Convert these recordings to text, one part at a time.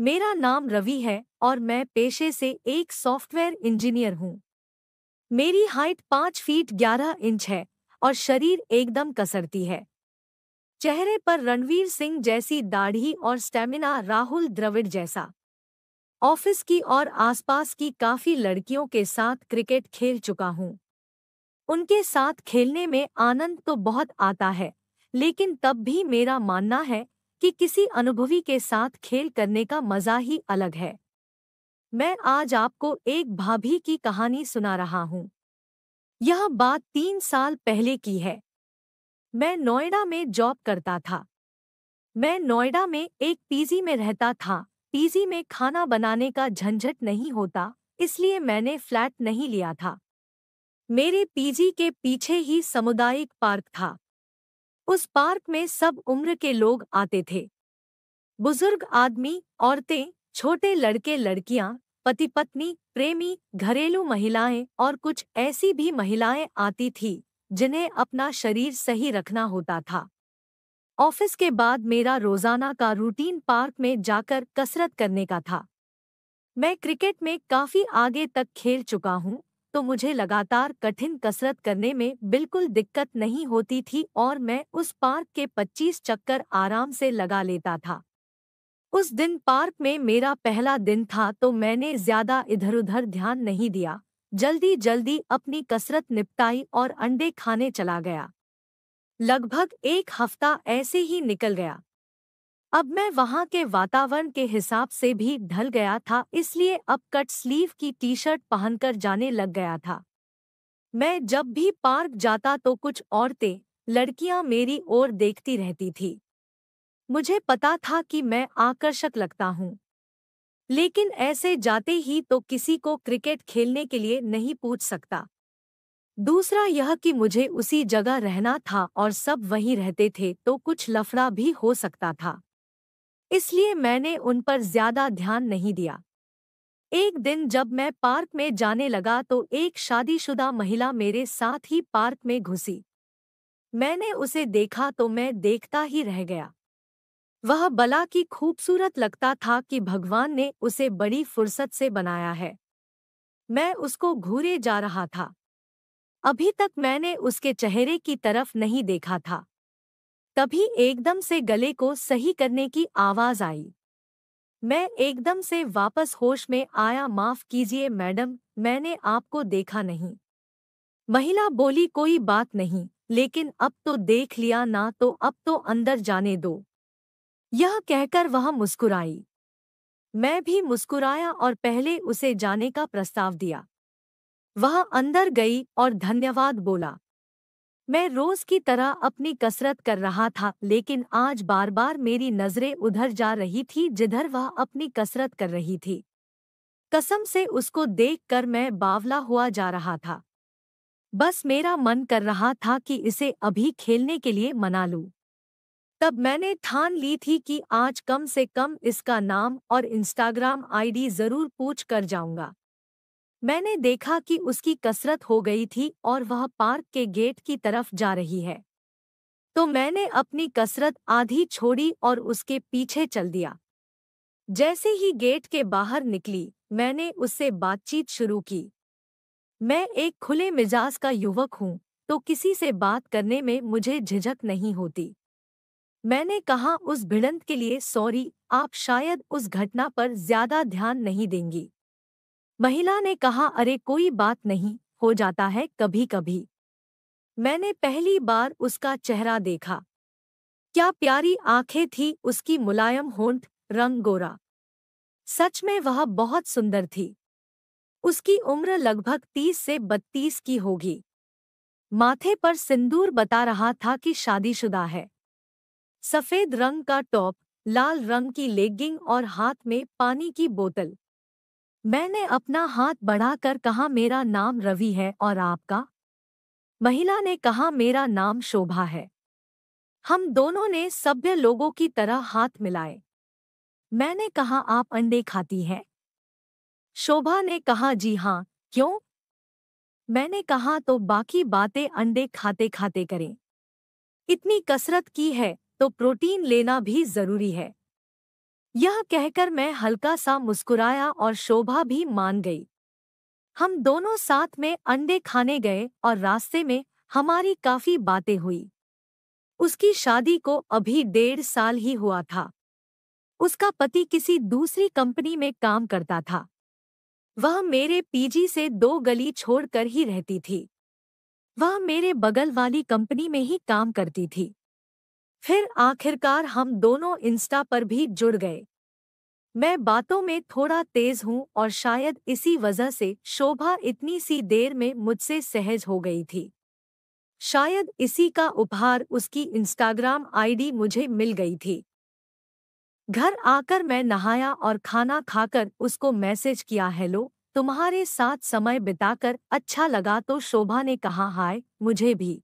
मेरा नाम रवि है और मैं पेशे से एक सॉफ्टवेयर इंजीनियर हूँ मेरी हाइट पाँच फीट ग्यारह इंच है और शरीर एकदम कसरती है चेहरे पर रणवीर सिंह जैसी दाढ़ी और स्टेमिना राहुल द्रविड़ जैसा ऑफिस की और आसपास की काफ़ी लड़कियों के साथ क्रिकेट खेल चुका हूँ उनके साथ खेलने में आनंद तो बहुत आता है लेकिन तब भी मेरा मानना है कि किसी अनुभवी के साथ खेल करने का मजा ही अलग है मैं आज आपको एक भाभी की कहानी सुना रहा हूँ यह बात तीन साल पहले की है मैं नोएडा में जॉब करता था मैं नोएडा में एक पीजी में रहता था पीजी में खाना बनाने का झंझट नहीं होता इसलिए मैंने फ्लैट नहीं लिया था मेरे पीजी के पीछे ही सामुदायिक पार्क था उस पार्क में सब उम्र के लोग आते थे बुजुर्ग आदमी औरतें छोटे लड़के लड़कियां पति पत्नी प्रेमी घरेलू महिलाएं और कुछ ऐसी भी महिलाएं आती थी जिन्हें अपना शरीर सही रखना होता था ऑफिस के बाद मेरा रोजाना का रूटीन पार्क में जाकर कसरत करने का था मैं क्रिकेट में काफी आगे तक खेल चुका हूँ तो मुझे लगातार कठिन कसरत करने में बिल्कुल दिक्कत नहीं होती थी और मैं उस पार्क के 25 चक्कर आराम से लगा लेता था उस दिन पार्क में मेरा पहला दिन था तो मैंने ज्यादा इधर उधर ध्यान नहीं दिया जल्दी जल्दी अपनी कसरत निपटाई और अंडे खाने चला गया लगभग एक हफ्ता ऐसे ही निकल गया अब मैं वहां के वातावरण के हिसाब से भी ढल गया था इसलिए अब कट स्लीव की टी शर्ट पहनकर जाने लग गया था मैं जब भी पार्क जाता तो कुछ औरतें लड़कियां मेरी ओर देखती रहती थी मुझे पता था कि मैं आकर्षक लगता हूं लेकिन ऐसे जाते ही तो किसी को क्रिकेट खेलने के लिए नहीं पूछ सकता दूसरा यह कि मुझे उसी जगह रहना था और सब वहीं रहते थे तो कुछ लफड़ा भी हो सकता था इसलिए मैंने उन पर ज्यादा ध्यान नहीं दिया एक दिन जब मैं पार्क में जाने लगा तो एक शादीशुदा महिला मेरे साथ ही पार्क में घुसी मैंने उसे देखा तो मैं देखता ही रह गया वह बला की खूबसूरत लगता था कि भगवान ने उसे बड़ी फुर्सत से बनाया है मैं उसको घूरे जा रहा था अभी तक मैंने उसके चेहरे की तरफ नहीं देखा था तभी एकदम से गले को सही करने की आवाज आई मैं एकदम से वापस होश में आया माफ कीजिए मैडम मैंने आपको देखा नहीं महिला बोली कोई बात नहीं लेकिन अब तो देख लिया ना तो अब तो अंदर जाने दो यह कहकर वह मुस्कुराई मैं भी मुस्कुराया और पहले उसे जाने का प्रस्ताव दिया वह अंदर गई और धन्यवाद बोला मैं रोज की तरह अपनी कसरत कर रहा था लेकिन आज बार बार मेरी नजरें उधर जा रही थी जिधर वह अपनी कसरत कर रही थी कसम से उसको देखकर मैं बावला हुआ जा रहा था बस मेरा मन कर रहा था कि इसे अभी खेलने के लिए मना लूं। तब मैंने ठान ली थी कि आज कम से कम इसका नाम और इंस्टाग्राम आईडी जरूर पूछ कर जाऊंगा मैंने देखा कि उसकी कसरत हो गई थी और वह पार्क के गेट की तरफ जा रही है तो मैंने अपनी कसरत आधी छोड़ी और उसके पीछे चल दिया जैसे ही गेट के बाहर निकली मैंने उससे बातचीत शुरू की मैं एक खुले मिजाज का युवक हूँ तो किसी से बात करने में मुझे झिझक नहीं होती मैंने कहा उस भिड़ंत के लिए सॉरी आप शायद उस घटना पर ज्यादा ध्यान नहीं देंगी महिला ने कहा अरे कोई बात नहीं हो जाता है कभी कभी मैंने पहली बार उसका चेहरा देखा क्या प्यारी आंखें थी उसकी मुलायम होंठ रंग गोरा सच में वह बहुत सुंदर थी उसकी उम्र लगभग तीस से बत्तीस की होगी माथे पर सिंदूर बता रहा था कि शादीशुदा है सफेद रंग का टॉप लाल रंग की लेगिंग और हाथ में पानी की बोतल मैंने अपना हाथ बढ़ाकर कहा मेरा नाम रवि है और आपका महिला ने कहा मेरा नाम शोभा है हम दोनों ने सभ्य लोगों की तरह हाथ मिलाए मैंने कहा आप अंडे खाती हैं शोभा ने कहा जी हाँ क्यों मैंने कहा तो बाकी बातें अंडे खाते खाते करें इतनी कसरत की है तो प्रोटीन लेना भी जरूरी है यह कहकर मैं हल्का सा मुस्कुराया और शोभा भी मान गई हम दोनों साथ में अंडे खाने गए और रास्ते में हमारी काफी बातें हुई उसकी शादी को अभी डेढ़ साल ही हुआ था उसका पति किसी दूसरी कंपनी में काम करता था वह मेरे पीजी से दो गली छोड़कर ही रहती थी वह मेरे बगल वाली कंपनी में ही काम करती थी फिर आखिरकार हम दोनों इंस्टा पर भी जुड़ गए मैं बातों में थोड़ा तेज हूँ और शायद इसी वजह से शोभा इतनी सी देर में मुझसे सहज हो गई थी शायद इसी का उपहार उसकी इंस्टाग्राम आईडी मुझे मिल गई थी घर आकर मैं नहाया और खाना खाकर उसको मैसेज किया हेलो तुम्हारे साथ समय बिताकर अच्छा लगा तो शोभा ने कहा हाय मुझे भी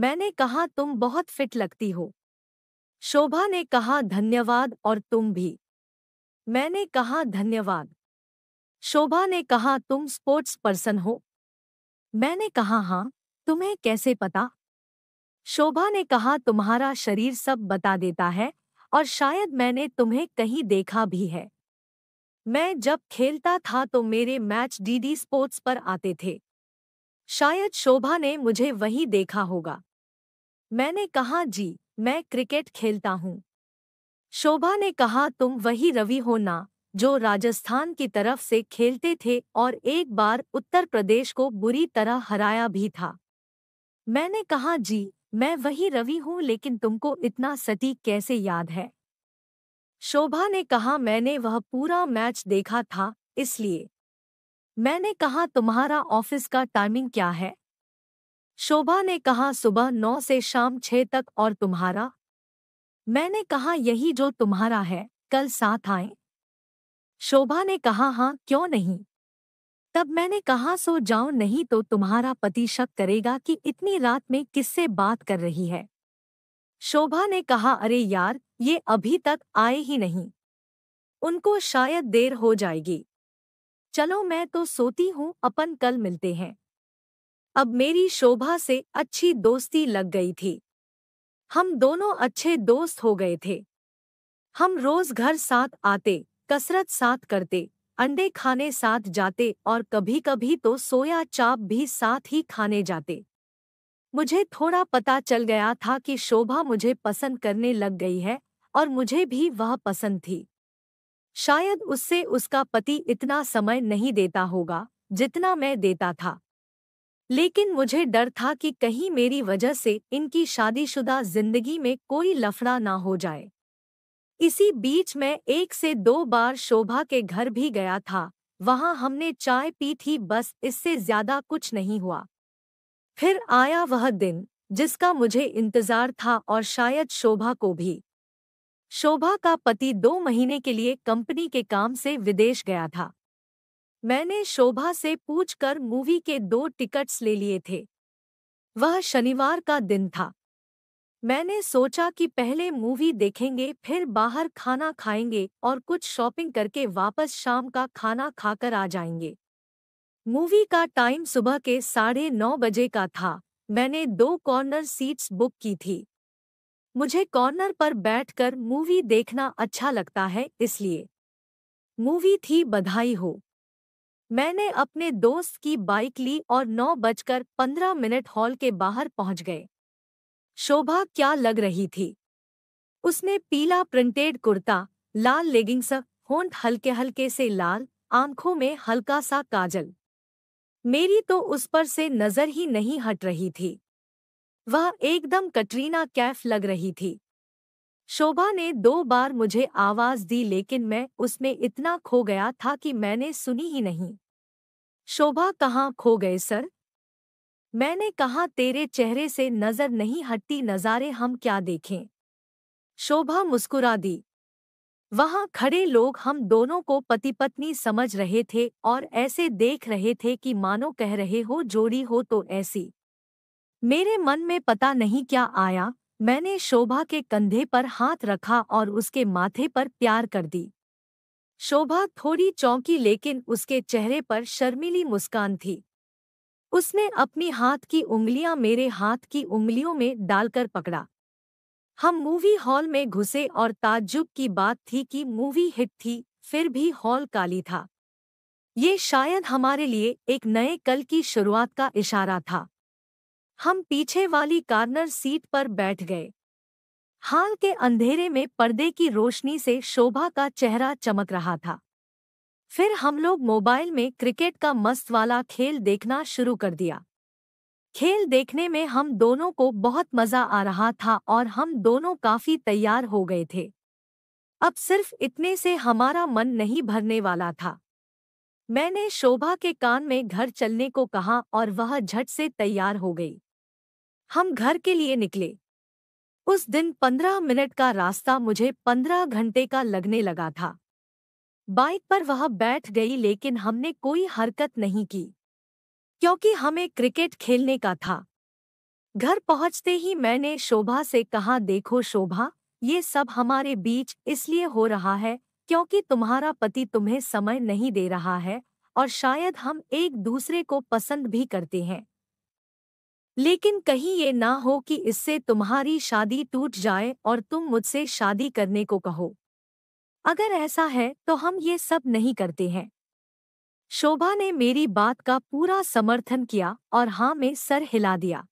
मैंने कहा तुम बहुत फिट लगती हो शोभा ने कहा धन्यवाद और तुम भी मैंने कहा धन्यवाद शोभा ने कहा तुम स्पोर्ट्स पर्सन हो मैंने कहा हाँ तुम्हें कैसे पता शोभा ने कहा तुम्हारा शरीर सब बता देता है और शायद मैंने तुम्हें कहीं देखा भी है मैं जब खेलता था तो मेरे मैच डीडी स्पोर्ट्स पर आते थे शायद शोभा ने मुझे वहीं देखा होगा मैंने कहा जी मैं क्रिकेट खेलता हूँ शोभा ने कहा तुम वही रवि हो ना जो राजस्थान की तरफ से खेलते थे और एक बार उत्तर प्रदेश को बुरी तरह हराया भी था मैंने कहा जी मैं वही रवि हूँ लेकिन तुमको इतना सटीक कैसे याद है शोभा ने कहा मैंने वह पूरा मैच देखा था इसलिए मैंने कहा तुम्हारा ऑफिस का टाइमिंग क्या है शोभा ने कहा सुबह नौ से शाम छह तक और तुम्हारा मैंने कहा यही जो तुम्हारा है कल साथ आए शोभा ने कहा हाँ क्यों नहीं तब मैंने कहा सो जाओ नहीं तो तुम्हारा पति शक करेगा कि इतनी रात में किससे बात कर रही है शोभा ने कहा अरे यार ये अभी तक आए ही नहीं उनको शायद देर हो जाएगी चलो मैं तो सोती हूँ अपन कल मिलते हैं अब मेरी शोभा से अच्छी दोस्ती लग गई थी हम दोनों अच्छे दोस्त हो गए थे हम रोज घर साथ आते कसरत साथ करते अंडे खाने साथ जाते और कभी कभी तो सोया चाप भी साथ ही खाने जाते मुझे थोड़ा पता चल गया था कि शोभा मुझे पसंद करने लग गई है और मुझे भी वह पसंद थी शायद उससे उसका पति इतना समय नहीं देता होगा जितना मैं देता था लेकिन मुझे डर था कि कहीं मेरी वजह से इनकी शादीशुदा जिंदगी में कोई लफड़ा ना हो जाए इसी बीच मैं एक से दो बार शोभा के घर भी गया था वहां हमने चाय पी थी बस इससे ज्यादा कुछ नहीं हुआ फिर आया वह दिन जिसका मुझे इंतजार था और शायद शोभा को भी शोभा का पति दो महीने के लिए कंपनी के काम से विदेश गया था मैंने शोभा से पूछकर मूवी के दो टिकट्स ले लिए थे वह शनिवार का दिन था मैंने सोचा कि पहले मूवी देखेंगे फिर बाहर खाना खाएंगे और कुछ शॉपिंग करके वापस शाम का खाना खाकर आ जाएंगे मूवी का टाइम सुबह के साढ़े नौ बजे का था मैंने दो कॉर्नर सीट्स बुक की थी मुझे कॉर्नर पर बैठकर मूवी देखना अच्छा लगता है इसलिए मूवी थी बधाई हो मैंने अपने दोस्त की बाइक ली और नौ बजकर पंद्रह मिनट हॉल के बाहर पहुंच गए शोभा क्या लग रही थी उसने पीला प्रिंटेड कुर्ता लाल लेगिंग्स होंठ हल्के हल्के से लाल आंखों में हल्का सा काजल मेरी तो उस पर से नजर ही नहीं हट रही थी वह एकदम कटरीना कैफ लग रही थी शोभा ने दो बार मुझे आवाज दी लेकिन मैं उसमें इतना खो गया था कि मैंने सुनी ही नहीं शोभा कहाँ खो गए सर मैंने कहा तेरे चेहरे से नजर नहीं हटती नज़ारे हम क्या देखें शोभा मुस्कुरा दी वहां खड़े लोग हम दोनों को पति पत्नी समझ रहे थे और ऐसे देख रहे थे कि मानो कह रहे हो जोड़ी हो तो ऐसी मेरे मन में पता नहीं क्या आया मैंने शोभा के कंधे पर हाथ रखा और उसके माथे पर प्यार कर दी शोभा थोड़ी चौंकी लेकिन उसके चेहरे पर शर्मिली मुस्कान थी उसने अपनी हाथ की उंगलियां मेरे हाथ की उंगलियों में डालकर पकड़ा हम मूवी हॉल में घुसे और ताज्जुब की बात थी कि मूवी हिट थी फिर भी हॉल काली था ये शायद हमारे लिए एक नए कल की शुरुआत का इशारा था हम पीछे वाली कार्नर सीट पर बैठ गए हाल के अंधेरे में पर्दे की रोशनी से शोभा का चेहरा चमक रहा था फिर हम लोग मोबाइल में क्रिकेट का मस्त वाला खेल देखना शुरू कर दिया खेल देखने में हम दोनों को बहुत मज़ा आ रहा था और हम दोनों काफ़ी तैयार हो गए थे अब सिर्फ इतने से हमारा मन नहीं भरने वाला था मैंने शोभा के कान में घर चलने को कहा और वह झट से तैयार हो गई हम घर के लिए निकले उस दिन पंद्रह मिनट का रास्ता मुझे पंद्रह घंटे का लगने लगा था बाइक पर वह बैठ गई लेकिन हमने कोई हरकत नहीं की क्योंकि हमें क्रिकेट खेलने का था घर पहुंचते ही मैंने शोभा से कहा देखो शोभा ये सब हमारे बीच इसलिए हो रहा है क्योंकि तुम्हारा पति तुम्हें समय नहीं दे रहा है और शायद हम एक दूसरे को पसंद भी करते हैं लेकिन कहीं ये ना हो कि इससे तुम्हारी शादी टूट जाए और तुम मुझसे शादी करने को कहो अगर ऐसा है तो हम ये सब नहीं करते हैं शोभा ने मेरी बात का पूरा समर्थन किया और हाँ में सर हिला दिया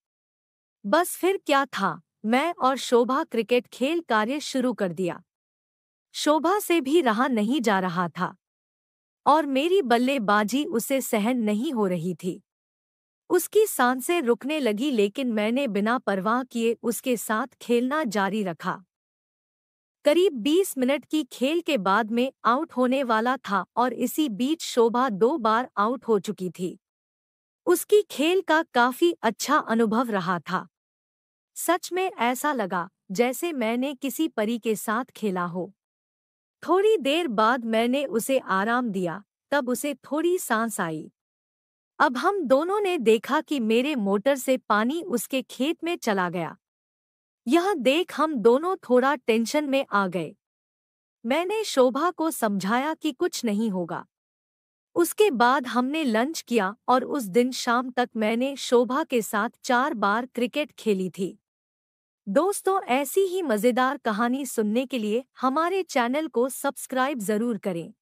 बस फिर क्या था मैं और शोभा क्रिकेट खेल कार्य शुरू कर दिया शोभा से भी रहा नहीं जा रहा था और मेरी बल्लेबाजी उसे सहन नहीं हो रही थी उसकी सांसें रुकने लगी लेकिन मैंने बिना परवाह किए उसके साथ खेलना जारी रखा करीब 20 मिनट की खेल के बाद में आउट होने वाला था और इसी बीच शोभा दो बार आउट हो चुकी थी उसकी खेल का काफी अच्छा अनुभव रहा था सच में ऐसा लगा जैसे मैंने किसी परी के साथ खेला हो थोड़ी देर बाद मैंने उसे आराम दिया तब उसे थोड़ी सांस आई अब हम दोनों ने देखा कि मेरे मोटर से पानी उसके खेत में चला गया यह देख हम दोनों थोड़ा टेंशन में आ गए मैंने शोभा को समझाया कि कुछ नहीं होगा उसके बाद हमने लंच किया और उस दिन शाम तक मैंने शोभा के साथ चार बार क्रिकेट खेली थी दोस्तों ऐसी ही मज़ेदार कहानी सुनने के लिए हमारे चैनल को सब्सक्राइब ज़रूर करें